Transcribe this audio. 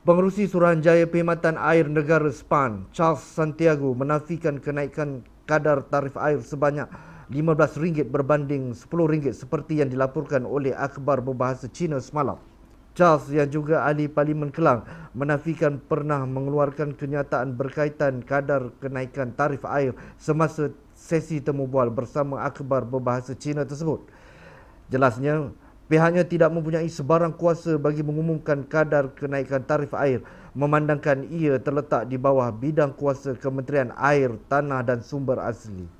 Pengerusi Suruhanjaya Perkhidmatan Air Negara SPAN, Charles Santiago menafikan kenaikan kadar tarif air sebanyak RM15 berbanding RM10 seperti yang dilaporkan oleh akhbar berbahasa Cina semalam. Charles yang juga ahli Parlimen Kelang menafikan pernah mengeluarkan kenyataan berkaitan kadar kenaikan tarif air semasa sesi temubual bersama akhbar berbahasa Cina tersebut. Jelasnya, Pihaknya tidak mempunyai sebarang kuasa bagi mengumumkan kadar kenaikan tarif air memandangkan ia terletak di bawah bidang kuasa Kementerian Air, Tanah dan Sumber Asli.